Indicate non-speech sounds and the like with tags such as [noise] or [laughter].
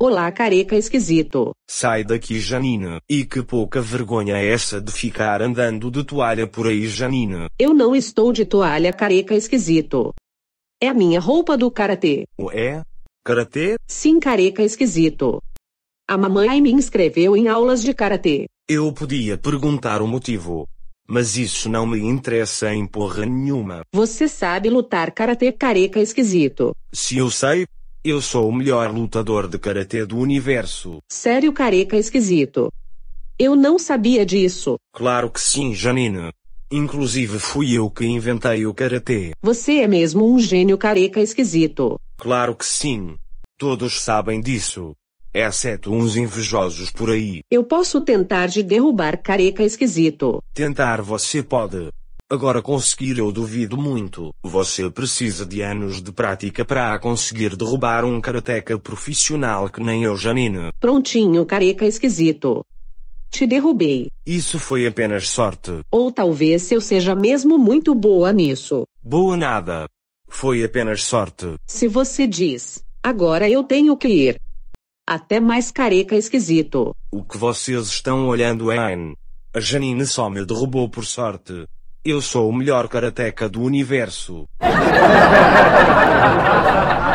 Olá, careca esquisito. Sai daqui, Janine. E que pouca vergonha é essa de ficar andando de toalha por aí, Janine? Eu não estou de toalha, careca esquisito. É a minha roupa do karatê. O é? Karatê? Sim, careca esquisito. A mamãe me inscreveu em aulas de karatê. Eu podia perguntar o motivo. Mas isso não me interessa em porra nenhuma. Você sabe lutar karatê, careca esquisito. Se eu sei, eu sou o melhor lutador de karatê do universo. Sério, careca esquisito. Eu não sabia disso. Claro que sim, Janine. Inclusive fui eu que inventei o karatê. Você é mesmo um gênio careca esquisito. Claro que sim. Todos sabem disso. Exceto uns invejosos por aí. Eu posso tentar de derrubar careca esquisito. Tentar você pode. Agora conseguir eu duvido muito. Você precisa de anos de prática para conseguir derrubar um karateca profissional que nem eu, Janine. Prontinho, careca esquisito. Te derrubei. Isso foi apenas sorte. Ou talvez eu seja mesmo muito boa nisso. Boa nada. Foi apenas sorte. Se você diz, agora eu tenho que ir. Até mais careca esquisito. O que vocês estão olhando é. A Janine só me derrubou por sorte. Eu sou o melhor karateca do universo. [laughs]